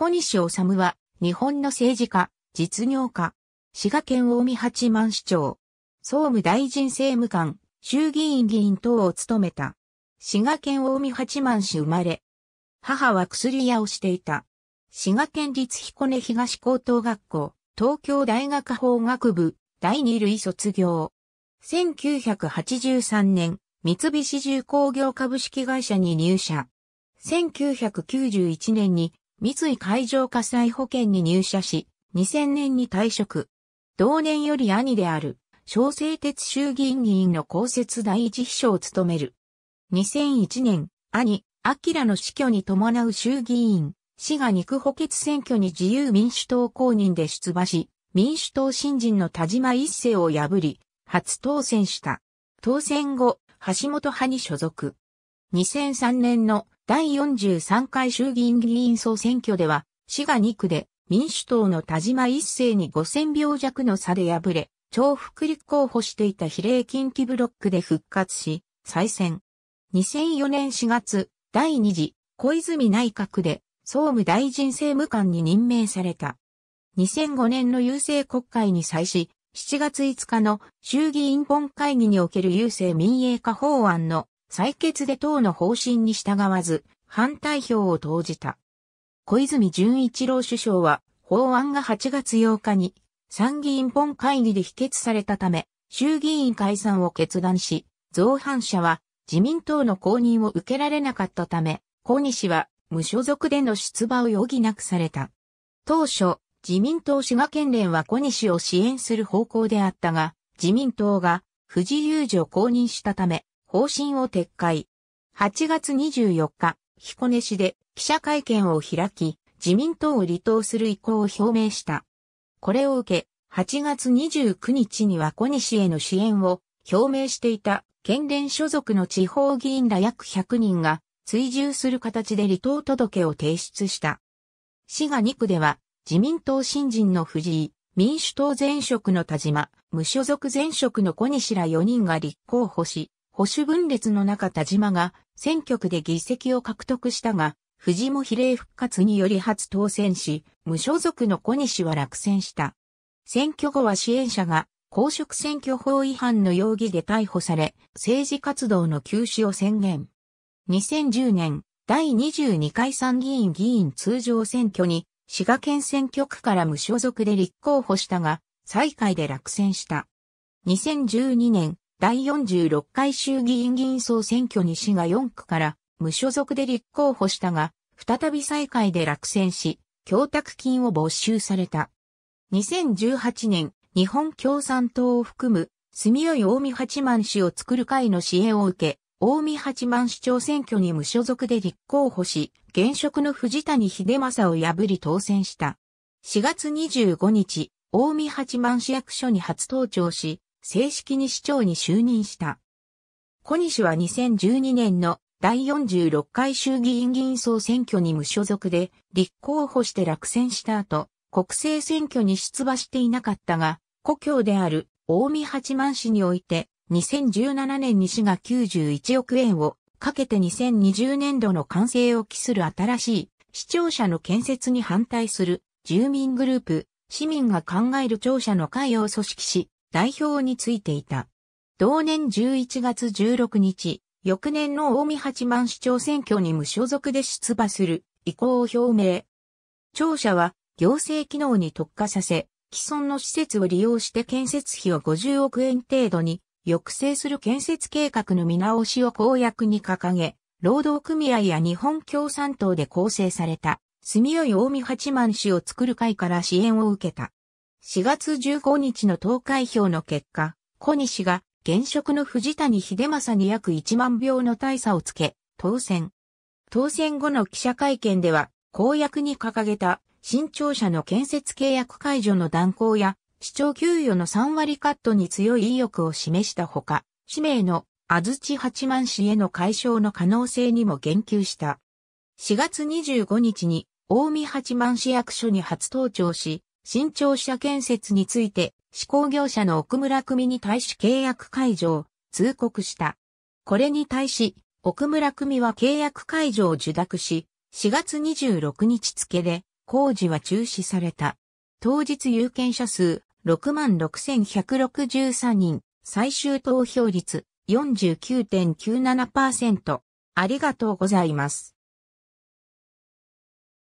小西治は、日本の政治家、実業家、滋賀県近江八幡市長、総務大臣政務官、衆議院議員等を務めた。滋賀県近江八幡市生まれ。母は薬屋をしていた。滋賀県立彦根東高等学校、東京大学法学部、第二類卒業。1983年、三菱重工業株式会社に入社。1991年に三井海上火災保険に入社し、2000年に退職。同年より兄である、小生鉄衆議院議員の公設第一秘書を務める。2001年、兄、明の死去に伴う衆議院、滋賀肉補欠選挙に自由民主党公認で出馬し、民主党新人の田島一世を破り、初当選した。当選後、橋本派に所属。2003年の第43回衆議院議員総選挙では、滋賀2区で民主党の田島一世に5000票弱の差で敗れ、重複立候補していた比例近畿ブロックで復活し、再選。2004年4月、第2次小泉内閣で総務大臣政務官に任命された。2005年の郵政国会に際し、7月5日の衆議院本会議における郵政民営化法案の採決で党の方針に従わず、反対票を投じた。小泉純一郎首相は、法案が8月8日に、参議院本会議で否決されたため、衆議院解散を決断し、造反者は自民党の公認を受けられなかったため、小西は無所属での出馬を余儀なくされた。当初、自民党滋賀県連は小西を支援する方向であったが、自民党が藤井雄二を公認したため、方針を撤回。8月24日、彦根市で記者会見を開き、自民党を離党する意向を表明した。これを受け、8月29日には小西への支援を表明していた県連所属の地方議員ら約100人が追従する形で離党届を提出した。滋賀2区では自民党新人の藤井、民主党前職の田島、無所属前職の小西ら4人が立候補し、保守分裂の中田島が選挙区で議席を獲得したが、藤も比例復活により初当選し、無所属の小西は落選した。選挙後は支援者が公職選挙法違反の容疑で逮捕され、政治活動の休止を宣言。2010年、第22回参議院議員通常選挙に、滋賀県選挙区から無所属で立候補したが、最下位で落選した。2012年、第46回衆議院議員総選挙に市が4区から無所属で立候補したが、再び再開で落選し、供託金を没収された。2018年、日本共産党を含む、住吉大見八幡市を作る会の支援を受け、大見八幡市長選挙に無所属で立候補し、現職の藤谷秀正を破り当選した。4月25日、大見八幡市役所に初登庁し、正式に市長に就任した。小西は2012年の第46回衆議院議員総選挙に無所属で立候補して落選した後、国政選挙に出馬していなかったが、故郷である大見八幡市において、2017年に市が91億円をかけて2020年度の完成を期する新しい市庁舎の建設に反対する住民グループ、市民が考える庁舎の会を組織し、代表についていた。同年11月16日、翌年の近江八幡市長選挙に無所属で出馬する意向を表明。庁舎は行政機能に特化させ、既存の施設を利用して建設費を50億円程度に抑制する建設計画の見直しを公約に掲げ、労働組合や日本共産党で構成された、住よい近江八幡市を作る会から支援を受けた。4月15日の投開票の結果、小西が現職の藤谷秀正に約1万票の大差をつけ、当選。当選後の記者会見では、公約に掲げた新庁舎の建設契約解除の断行や、市長給与の3割カットに強い意欲を示したほか、氏名の安土八幡市への解消の可能性にも言及した。4月25日に、大見八幡市役所に初登庁し、新庁舎建設について、施工業者の奥村組に対し契約解除を通告した。これに対し、奥村組は契約解除を受諾し、4月26日付で工事は中止された。当日有権者数66,163人、最終投票率49.97%。ありがとうございます。